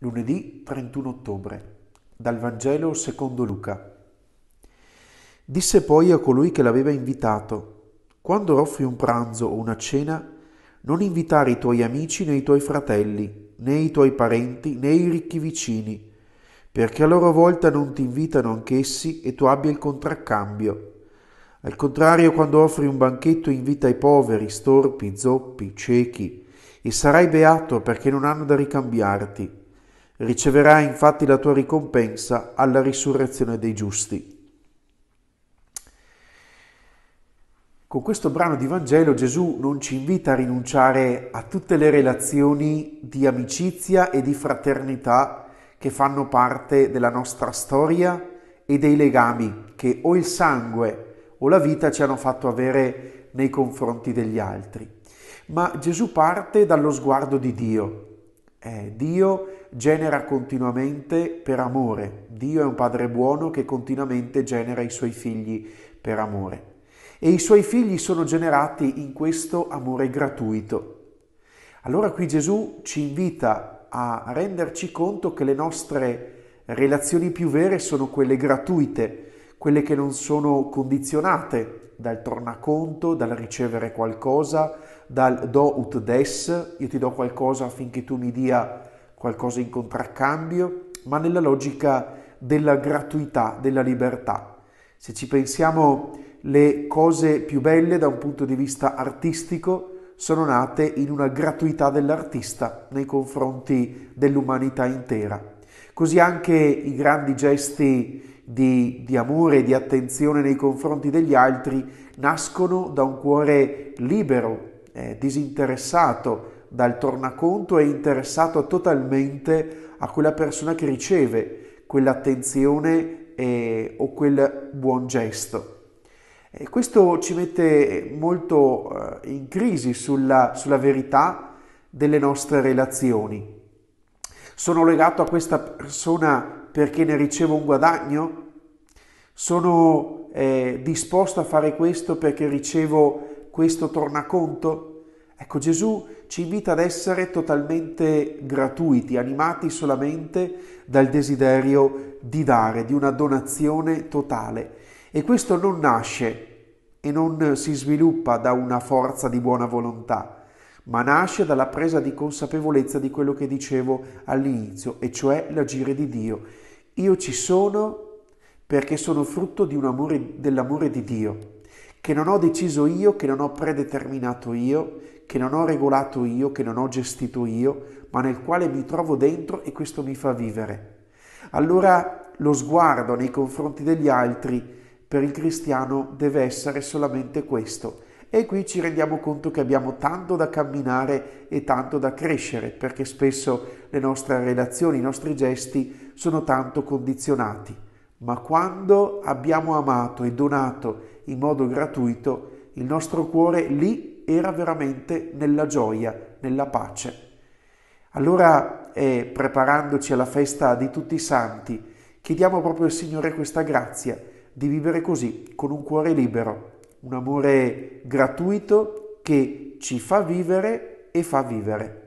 Lunedì 31 ottobre, dal Vangelo secondo Luca. Disse poi a colui che l'aveva invitato, quando offri un pranzo o una cena, non invitare i tuoi amici né i tuoi fratelli, né i tuoi parenti, né i ricchi vicini, perché a loro volta non ti invitano anch'essi e tu abbia il contraccambio. Al contrario, quando offri un banchetto invita i poveri, storpi, zoppi, ciechi, e sarai beato perché non hanno da ricambiarti riceverai infatti la tua ricompensa alla risurrezione dei giusti. Con questo brano di Vangelo Gesù non ci invita a rinunciare a tutte le relazioni di amicizia e di fraternità che fanno parte della nostra storia e dei legami che o il sangue o la vita ci hanno fatto avere nei confronti degli altri. Ma Gesù parte dallo sguardo di Dio. Eh, Dio genera continuamente per amore. Dio è un padre buono che continuamente genera i suoi figli per amore. E i suoi figli sono generati in questo amore gratuito. Allora qui Gesù ci invita a renderci conto che le nostre relazioni più vere sono quelle gratuite, quelle che non sono condizionate dal tornaconto, dal ricevere qualcosa, dal do ut des, io ti do qualcosa affinché tu mi dia qualcosa in contraccambio, ma nella logica della gratuità, della libertà. Se ci pensiamo, le cose più belle da un punto di vista artistico sono nate in una gratuità dell'artista nei confronti dell'umanità intera. Così anche i grandi gesti di, di amore e di attenzione nei confronti degli altri nascono da un cuore libero, eh, disinteressato, dal tornaconto è interessato totalmente a quella persona che riceve quell'attenzione eh, o quel buon gesto. E questo ci mette molto eh, in crisi sulla, sulla verità delle nostre relazioni. Sono legato a questa persona perché ne ricevo un guadagno? Sono eh, disposto a fare questo perché ricevo questo tornaconto? Ecco, Gesù ci invita ad essere totalmente gratuiti, animati solamente dal desiderio di dare, di una donazione totale. E questo non nasce e non si sviluppa da una forza di buona volontà, ma nasce dalla presa di consapevolezza di quello che dicevo all'inizio, e cioè l'agire di Dio. Io ci sono perché sono frutto di amore, dell'amore di Dio che non ho deciso io, che non ho predeterminato io, che non ho regolato io, che non ho gestito io, ma nel quale mi trovo dentro e questo mi fa vivere. Allora lo sguardo nei confronti degli altri per il cristiano deve essere solamente questo. E qui ci rendiamo conto che abbiamo tanto da camminare e tanto da crescere, perché spesso le nostre relazioni, i nostri gesti sono tanto condizionati. Ma quando abbiamo amato e donato in modo gratuito, il nostro cuore lì era veramente nella gioia, nella pace. Allora, eh, preparandoci alla festa di tutti i santi, chiediamo proprio al Signore questa grazia di vivere così, con un cuore libero, un amore gratuito che ci fa vivere e fa vivere.